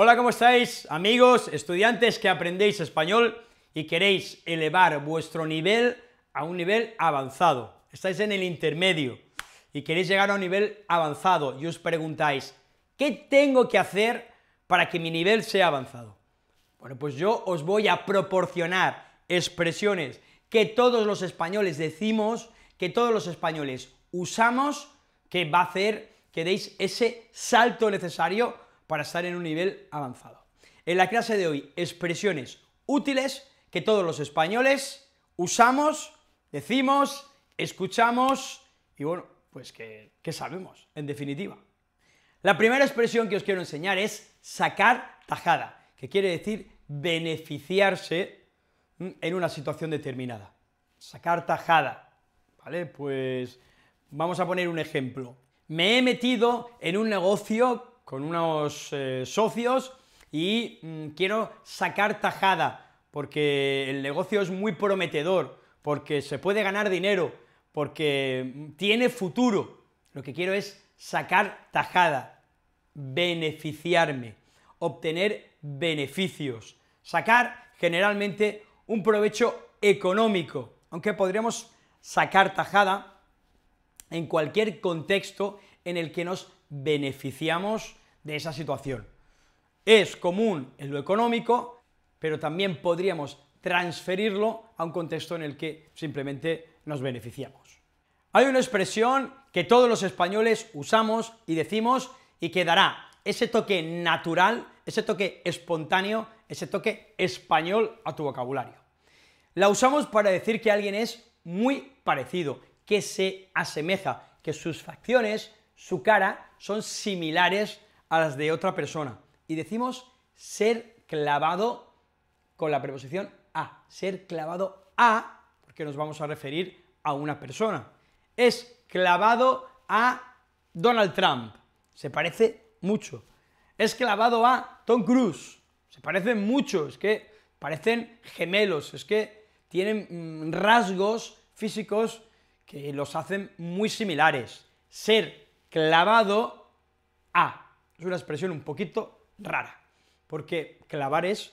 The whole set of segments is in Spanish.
Hola, ¿cómo estáis? Amigos, estudiantes que aprendéis español y queréis elevar vuestro nivel a un nivel avanzado. Estáis en el intermedio y queréis llegar a un nivel avanzado y os preguntáis, ¿qué tengo que hacer para que mi nivel sea avanzado? Bueno, pues yo os voy a proporcionar expresiones que todos los españoles decimos, que todos los españoles usamos, que va a hacer que deis ese salto necesario para estar en un nivel avanzado. En la clase de hoy, expresiones útiles que todos los españoles usamos, decimos, escuchamos y bueno, pues que, sabemos, en definitiva. La primera expresión que os quiero enseñar es sacar tajada, que quiere decir beneficiarse mm, en una situación determinada. Sacar tajada, ¿vale? Pues vamos a poner un ejemplo. Me he metido en un negocio con unos eh, socios y mm, quiero sacar tajada porque el negocio es muy prometedor, porque se puede ganar dinero, porque mm, tiene futuro. Lo que quiero es sacar tajada, beneficiarme, obtener beneficios, sacar generalmente un provecho económico, aunque podríamos sacar tajada en cualquier contexto en el que nos beneficiamos de esa situación. Es común en lo económico, pero también podríamos transferirlo a un contexto en el que simplemente nos beneficiamos. Hay una expresión que todos los españoles usamos y decimos y que dará ese toque natural, ese toque espontáneo, ese toque español a tu vocabulario. La usamos para decir que alguien es muy parecido, que se asemeja, que sus facciones, su cara son similares a las de otra persona. Y decimos ser clavado con la preposición a. Ser clavado a, porque nos vamos a referir a una persona. Es clavado a Donald Trump. Se parece mucho. Es clavado a Tom Cruise. Se parecen mucho. Es que parecen gemelos. Es que tienen mm, rasgos físicos que los hacen muy similares. Ser clavado a. Es una expresión un poquito rara, porque clavar es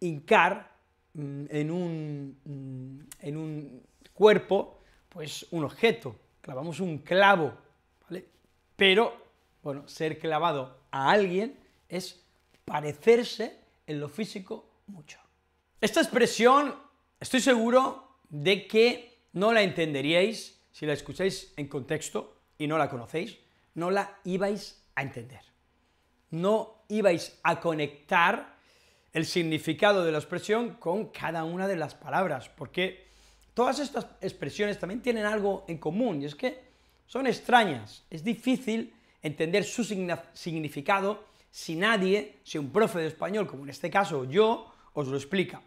hincar mm, en un, mm, en un cuerpo pues un objeto, clavamos un clavo, ¿vale? Pero, bueno, ser clavado a alguien es parecerse en lo físico mucho. Esta expresión estoy seguro de que no la entenderíais si la escucháis en contexto y no la conocéis, no la ibais a entender. No ibais a conectar el significado de la expresión con cada una de las palabras, porque todas estas expresiones también tienen algo en común, y es que son extrañas, es difícil entender su significado si nadie, si un profe de español, como en este caso yo, os lo explica.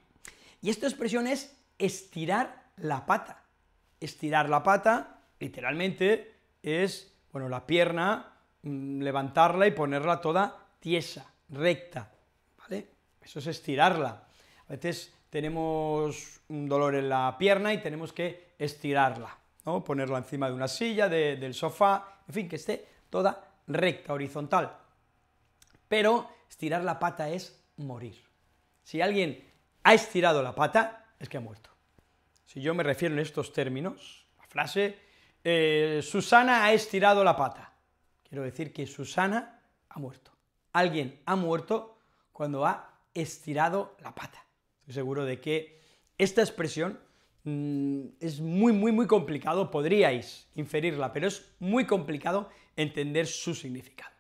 Y esta expresión es estirar la pata. Estirar la pata, literalmente, es bueno, la pierna, mm, levantarla y ponerla toda tiesa, recta, ¿vale? Eso es estirarla. A veces tenemos un dolor en la pierna y tenemos que estirarla, ¿no? Ponerla encima de una silla, del sofá, en fin, que esté toda recta, horizontal. Pero estirar la pata es morir. Si alguien ha estirado la pata, es que ha muerto. Si yo me refiero en estos términos, la frase eh, Susana ha estirado la pata. Quiero decir que Susana ha muerto. Alguien ha muerto cuando ha estirado la pata. Estoy seguro de que esta expresión mm, es muy, muy, muy complicado, podríais inferirla, pero es muy complicado entender su significado.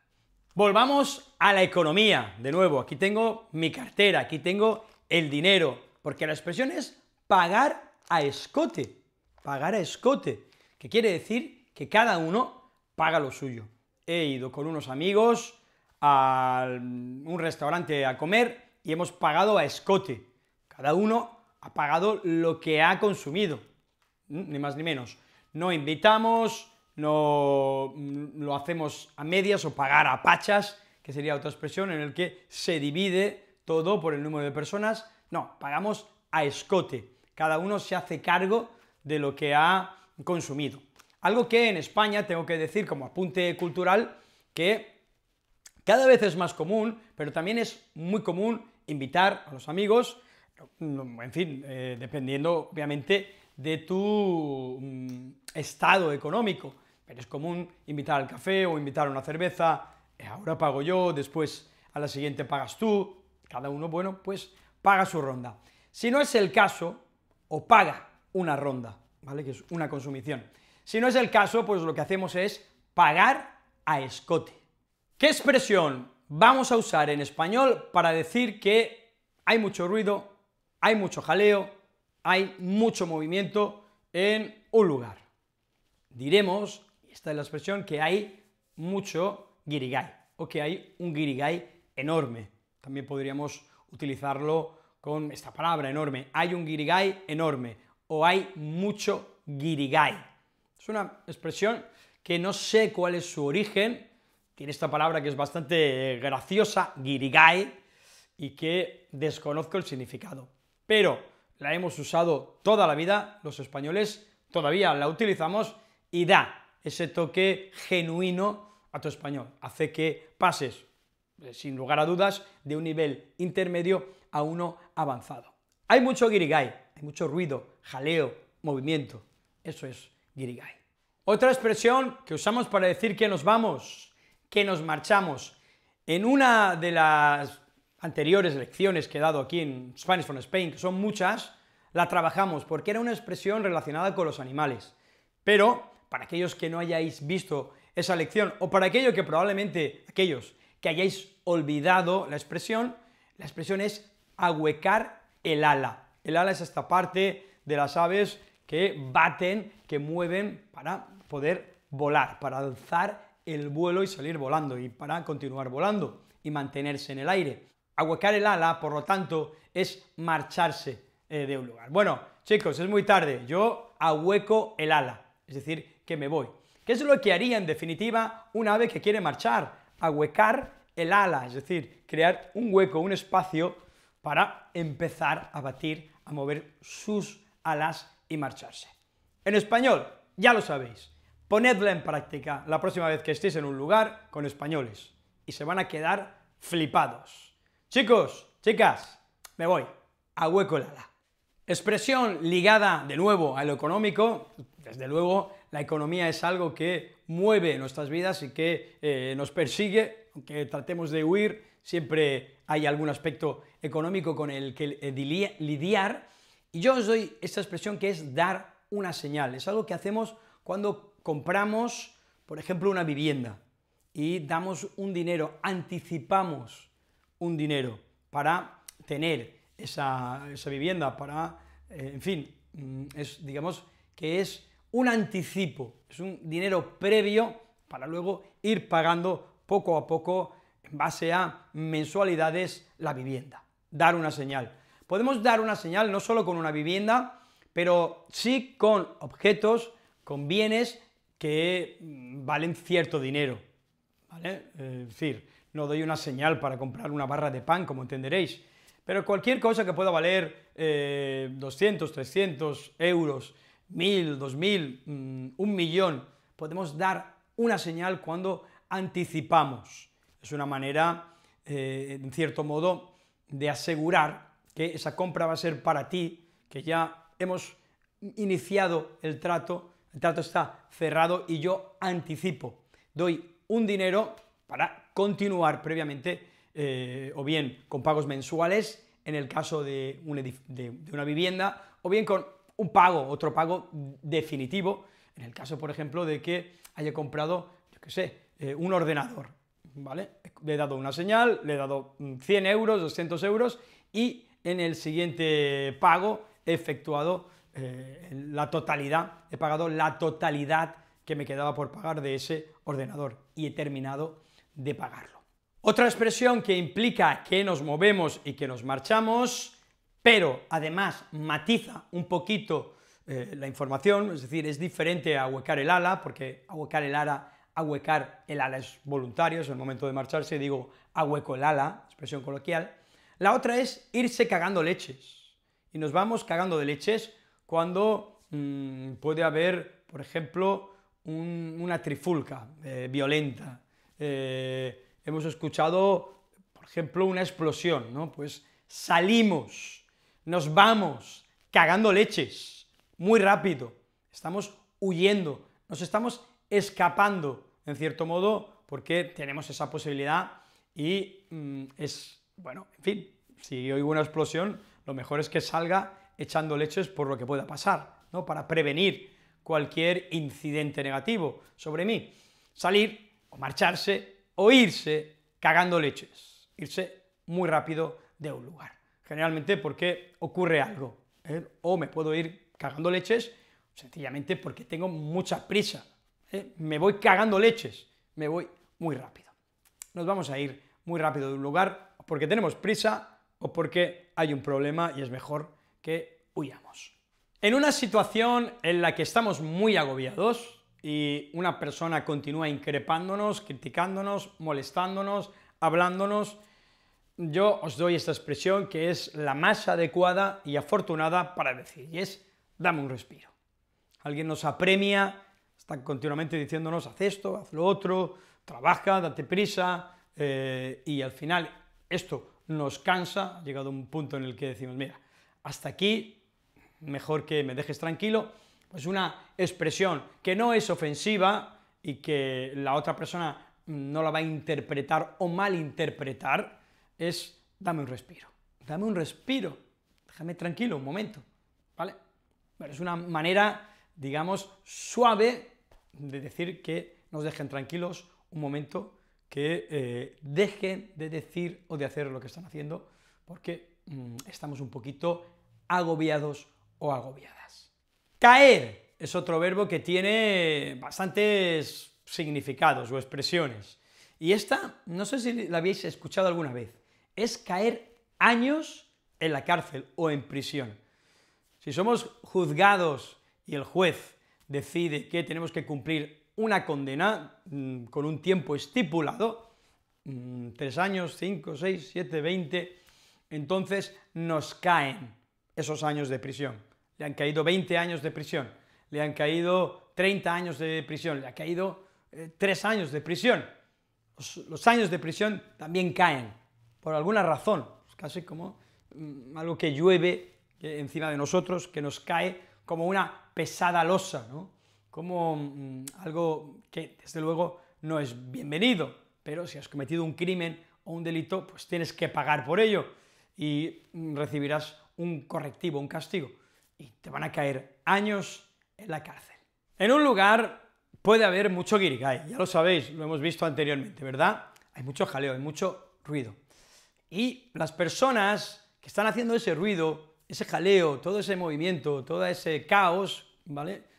Volvamos a la economía, de nuevo, aquí tengo mi cartera, aquí tengo el dinero, porque la expresión es pagar a escote, pagar a escote que quiere decir que cada uno paga lo suyo. He ido con unos amigos a un restaurante a comer y hemos pagado a escote. Cada uno ha pagado lo que ha consumido, mm, ni más ni menos. No invitamos, no mm, lo hacemos a medias o pagar a pachas, que sería otra expresión en el que se divide todo por el número de personas. No, pagamos a escote. Cada uno se hace cargo de lo que ha consumido. Algo que en España tengo que decir como apunte cultural que cada vez es más común, pero también es muy común invitar a los amigos, mm, en fin, eh, dependiendo obviamente de tu mm, estado económico, pero es común invitar al café o invitar a una cerveza, eh, ahora pago yo, después a la siguiente pagas tú, cada uno, bueno, pues paga su ronda. Si no es el caso, o paga una ronda, que es una consumición. Si no es el caso, pues lo que hacemos es pagar a escote. ¿Qué expresión vamos a usar en español para decir que hay mucho ruido, hay mucho jaleo, hay mucho movimiento en un lugar? Diremos, esta es la expresión, que hay mucho guirigay o que hay un guirigay enorme. También podríamos utilizarlo con esta palabra enorme. Hay un guirigay enorme o hay mucho guirigay. Es una expresión que no sé cuál es su origen, tiene esta palabra que es bastante graciosa, guirigay, y que desconozco el significado. Pero la hemos usado toda la vida, los españoles todavía la utilizamos y da ese toque genuino a tu español, hace que pases, eh, sin lugar a dudas, de un nivel intermedio a uno avanzado. Hay mucho guirigay, hay mucho ruido, jaleo, movimiento. Eso es guirigay. Otra expresión que usamos para decir que nos vamos, que nos marchamos. En una de las anteriores lecciones que he dado aquí en Spanish from Spain, que son muchas, la trabajamos porque era una expresión relacionada con los animales. Pero, para aquellos que no hayáis visto esa lección, o para aquellos que probablemente, aquellos que hayáis olvidado la expresión, la expresión es ahuecar el ala. El ala es esta parte de las aves que baten, que mueven para poder volar, para alzar el vuelo y salir volando y para continuar volando y mantenerse en el aire. Ahuecar el ala, por lo tanto, es marcharse eh, de un lugar. Bueno, chicos, es muy tarde, yo ahueco el ala, es decir, que me voy. ¿Qué es lo que haría en definitiva un ave que quiere marchar? Ahuecar el ala, es decir, crear un hueco, un espacio para empezar a batir, a mover sus alas y marcharse. En español, ya lo sabéis, ponedla en práctica la próxima vez que estéis en un lugar con españoles y se van a quedar flipados. Chicos, chicas, me voy, a hueco el Expresión ligada de nuevo a lo económico, desde luego la economía es algo que mueve nuestras vidas y que eh, nos persigue, aunque tratemos de huir, siempre hay algún aspecto económico con el que eh, lidiar. Y yo os doy esta expresión que es dar una señal. Es algo que hacemos cuando compramos, por ejemplo, una vivienda y damos un dinero, anticipamos un dinero para tener esa, vivienda, para, eh, en fin, mm, es, digamos que es un anticipo, es un dinero previo para luego ir pagando poco a poco en base a mensualidades la vivienda dar una señal. Podemos dar una señal no solo con una vivienda, pero sí con objetos, con bienes que mm, valen cierto dinero. Es decir, no doy una señal para comprar una barra de pan, como entenderéis, pero cualquier cosa que pueda valer 200, eh, 300 euros, 1000, 2000, mmm, un millón, podemos dar una señal cuando anticipamos. Es una manera, eh, en cierto modo, de asegurar que esa compra va a ser para ti, que ya hemos iniciado el trato, el trato está cerrado y yo anticipo, doy un dinero para continuar previamente eh, o bien con pagos mensuales en el caso de, una vivienda o bien con un pago, otro pago definitivo, en el caso, por ejemplo, de que haya comprado, yo qué sé, eh, un ordenador. ¿vale? Le he dado una señal, le he dado 100 mm, euros, 200 euros y en el siguiente pago he efectuado eh, la totalidad, he pagado la totalidad que me quedaba por pagar de ese ordenador y he terminado de pagarlo. Otra expresión que implica que nos movemos y que nos marchamos, pero además matiza un poquito eh, la información, es decir, es diferente a huecar el ala, porque huecar el ala ahuecar el ala es voluntario, es el momento de marcharse, digo ahueco el ala, expresión coloquial. La otra es irse cagando leches. Y nos vamos cagando de leches cuando mm, puede haber, por ejemplo, una trifulca eh, violenta. Eh, hemos escuchado, por ejemplo, una explosión, ¿no? Pues salimos, nos vamos cagando leches, muy rápido, estamos huyendo, nos estamos escapando en cierto modo, porque tenemos esa posibilidad y mm, es, bueno, en fin, si oigo una explosión, lo mejor es que salga echando leches por lo que pueda pasar, ¿no? Para prevenir cualquier incidente negativo sobre mí. Salir, o marcharse, o irse cagando leches, irse muy rápido de un lugar. Generalmente porque ocurre algo, ¿eh? o me puedo ir cagando leches sencillamente porque tengo mucha prisa, ¿eh? me voy cagando leches, me voy muy rápido. Nos vamos a ir muy rápido de un lugar porque tenemos prisa o porque hay un problema y es mejor que huyamos. En una situación en la que estamos muy agobiados y una persona continúa increpándonos, criticándonos, molestándonos, hablándonos, yo os doy esta expresión que es la más adecuada y afortunada para decir, y es, dame un respiro. Alguien nos apremia, están continuamente diciéndonos, haz esto, haz lo otro, trabaja, date prisa, eh, y al final esto nos cansa, ha llegado un punto en el que decimos, mira, hasta aquí, mejor que me dejes tranquilo, pues una expresión que no es ofensiva y que la otra persona no la va a interpretar o malinterpretar, es dame un respiro, dame un respiro, déjame tranquilo un momento, ¿vale? pero es una manera digamos, suave de decir que nos dejen tranquilos un momento, que eh, dejen de decir o de hacer lo que están haciendo, porque mm, estamos un poquito agobiados o agobiadas. Caer es otro verbo que tiene bastantes significados o expresiones. Y esta, no sé si la habéis escuchado alguna vez, es caer años en la cárcel o en prisión. Si somos juzgados y el juez decide que tenemos que cumplir una condena mm, con un tiempo estipulado, mm, tres años, cinco, seis, siete, veinte, entonces nos caen esos años de prisión. Le han caído 20 años de prisión, le han caído 30 años de prisión, le han caído eh, tres años de prisión. Los, años de prisión también caen, por alguna razón, es casi como mm, algo que llueve eh, encima de nosotros, que nos cae como una pesada losa, ¿no? Como mm, algo que desde luego no es bienvenido, pero si has cometido un crimen o un delito, pues tienes que pagar por ello y mm, recibirás un correctivo, un castigo, y te van a caer años en la cárcel. En un lugar puede haber mucho guirigay, ya lo sabéis, lo hemos visto anteriormente, ¿verdad? Hay mucho jaleo, hay mucho ruido. Y las personas que están haciendo ese ruido, ese jaleo, todo ese movimiento, todo ese caos,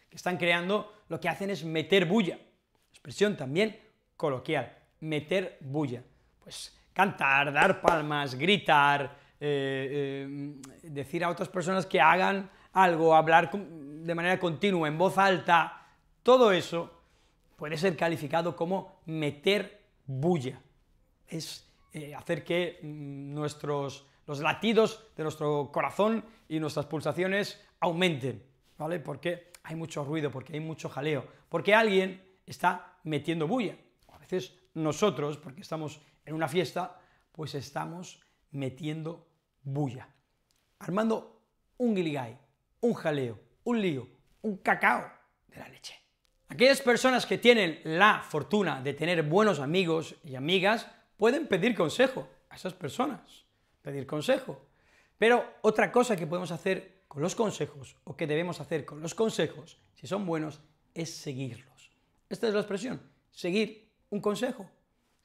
que están creando, lo que hacen es meter bulla. Expresión también coloquial, meter bulla. Pues cantar, dar palmas, gritar, eh, eh, decir a otras personas que hagan algo, hablar de manera continua, en voz alta, todo eso puede ser calificado como meter bulla. Es eh, hacer que mm, nuestros, los latidos de nuestro corazón y nuestras pulsaciones aumenten. ¿vale? Porque hay mucho ruido, porque hay mucho jaleo, porque alguien está metiendo bulla. A veces nosotros, porque estamos en una fiesta, pues estamos metiendo bulla, armando un guiligay, un jaleo, un lío, un cacao de la leche. Aquellas personas que tienen la fortuna de tener buenos amigos y amigas pueden pedir consejo a esas personas, pedir consejo. Pero otra cosa que podemos hacer con los consejos o que debemos hacer con los consejos, si son buenos, es seguirlos. Esta es la expresión, seguir un consejo.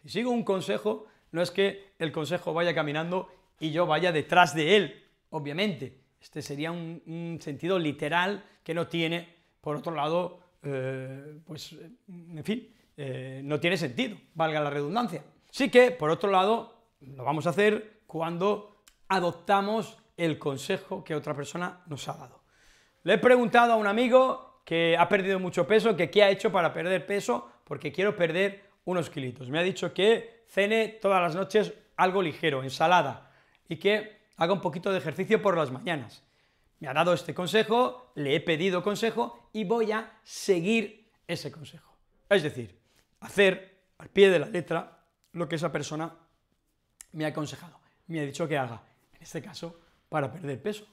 Si sigo un consejo, no es que el consejo vaya caminando y yo vaya detrás de él, obviamente. Este sería un, sentido literal que no tiene, por otro lado, eh, pues, eh, en fin, eh, no tiene sentido, valga la redundancia. Sí que, por otro lado, lo vamos a hacer cuando adoptamos el consejo que otra persona nos ha dado. Le he preguntado a un amigo que ha perdido mucho peso, que qué ha hecho para perder peso, porque quiero perder unos kilitos. Me ha dicho que cene todas las noches algo ligero, ensalada, y que haga un poquito de ejercicio por las mañanas. Me ha dado este consejo, le he pedido consejo y voy a seguir ese consejo. Es decir, hacer al pie de la letra lo que esa persona me ha aconsejado, me ha dicho que haga. En este caso, para perder peso.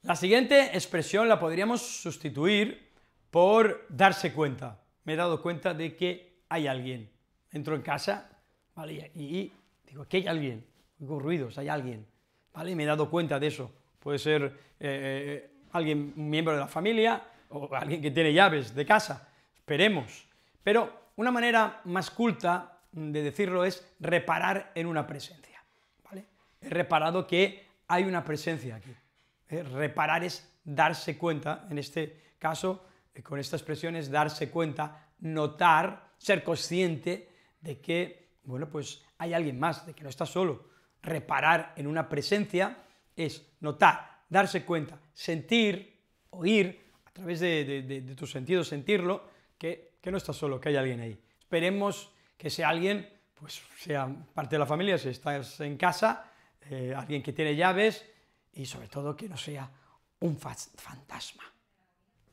La siguiente expresión la podríamos sustituir por darse cuenta. Me he dado cuenta de que hay alguien. Entro en casa, ¿vale? Y, digo, que hay alguien. Oigo ruidos, hay alguien. ¿Vale? me he dado cuenta de eso. Puede ser eh, eh, alguien, un miembro de la familia o alguien que tiene llaves de casa. Esperemos. Pero una manera más culta de decirlo es reparar en una presencia. ¿vale? He reparado que hay una presencia aquí. Eh, reparar es darse cuenta, en este caso, eh, con esta expresión es darse cuenta, notar, ser consciente de que, bueno, pues hay alguien más, de que no está solo. Reparar en una presencia es notar, darse cuenta, sentir, oír, a través de, de, de, tus sentidos sentirlo, que, no estás solo, que hay alguien ahí. Esperemos que sea alguien, pues sea parte de la familia, si estás en casa, eh, alguien que tiene llaves y sobre todo que no sea un fantasma.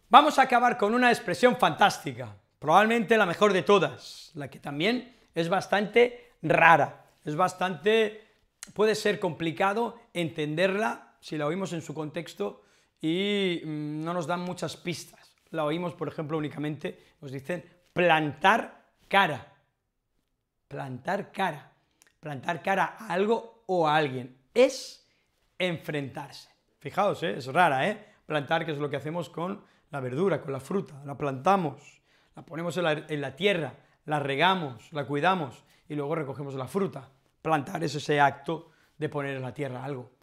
Vamos a acabar con una expresión fantástica, probablemente la mejor de todas, la que también es bastante rara, es bastante, puede ser complicado entenderla si la oímos en su contexto y mm, no nos dan muchas pistas. La oímos, por ejemplo, únicamente, nos dicen plantar cara, plantar cara, plantar cara a algo o a alguien, es enfrentarse. Fijaos, ¿eh? es rara, ¿eh? Plantar, que es lo que hacemos con la verdura, con la fruta, la plantamos, la ponemos en la, tierra, la regamos, la cuidamos y luego recogemos la fruta. Plantar es ese acto de poner en la tierra algo.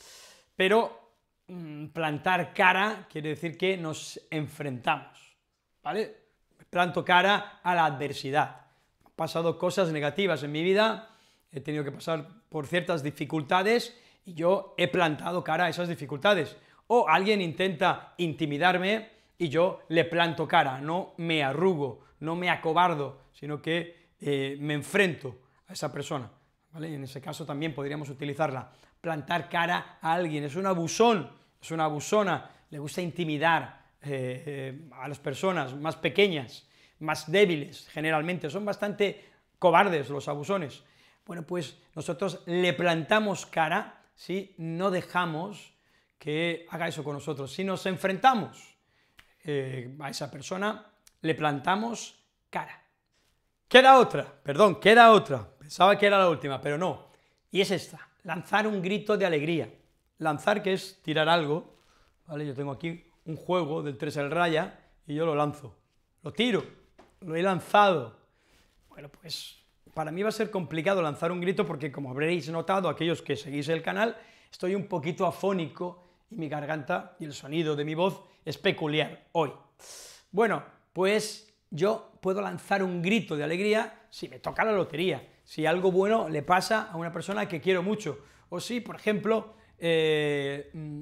Pero mm, plantar cara quiere decir que nos enfrentamos, ¿vale? Planto cara a la adversidad. Han pasado cosas negativas en mi vida, he tenido que pasar por ciertas dificultades y yo he plantado cara a esas dificultades. O alguien intenta intimidarme y yo le planto cara, no me arrugo, no me acobardo, sino que eh, me enfrento a esa persona. En ese caso también podríamos utilizarla. Plantar cara a alguien, es un abusón, es una abusona, le gusta intimidar eh, eh, a las personas más pequeñas, más débiles generalmente, son bastante cobardes los abusones. Bueno, pues nosotros le plantamos cara, ¿sí? No dejamos que haga eso con nosotros. Si nos enfrentamos eh, a esa persona, le plantamos cara. Queda otra, perdón, queda otra. Pensaba que era la última, pero no. Y es esta, lanzar un grito de alegría. Lanzar que es tirar algo, ¿vale? Yo tengo aquí un juego del 3 al raya y yo lo lanzo. Lo tiro, lo he lanzado. Bueno, pues para mí va a ser complicado lanzar un grito porque, como habréis notado, aquellos que seguís el canal, estoy un poquito afónico y mi garganta y el sonido de mi voz es peculiar hoy. Bueno, pues yo puedo lanzar un grito de alegría si me toca la lotería, si algo bueno le pasa a una persona que quiero mucho, o si, por ejemplo, eh, mm,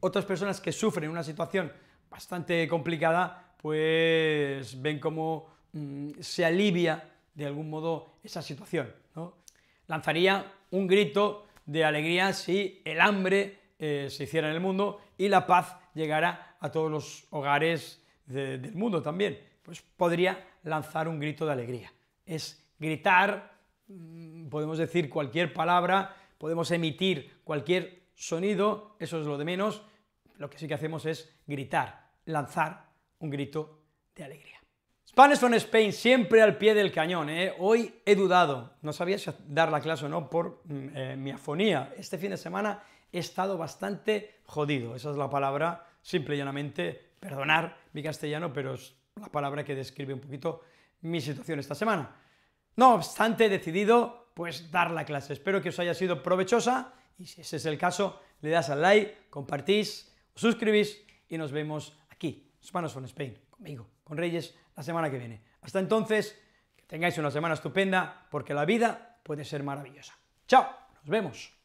otras personas que sufren una situación bastante complicada, pues ven cómo mm, se alivia de algún modo esa situación. ¿no? Lanzaría un grito de alegría si el hambre eh, se hiciera en el mundo y la paz llegara a todos los hogares del mundo también. Pues podría lanzar un grito de alegría. Es gritar, mm, podemos decir cualquier palabra, podemos emitir cualquier sonido, eso es lo de menos, lo que sí que hacemos es gritar, lanzar un grito de alegría. Spanish on Spain, siempre al pie del cañón. ¿eh? Hoy he dudado, no sabía si dar la clase o no por mm, eh, mi afonía. Este fin de semana he estado bastante jodido. Esa es la palabra, simple y llanamente, perdonar mi castellano, pero es la palabra que describe un poquito mi situación esta semana. No obstante, he decidido pues dar la clase. Espero que os haya sido provechosa y si ese es el caso, le das al like, compartís, suscribís y nos vemos aquí, Spanish on Spain, conmigo, con Reyes la semana que viene. Hasta entonces, que tengáis una semana estupenda, porque la vida puede ser maravillosa. ¡Chao! ¡Nos vemos!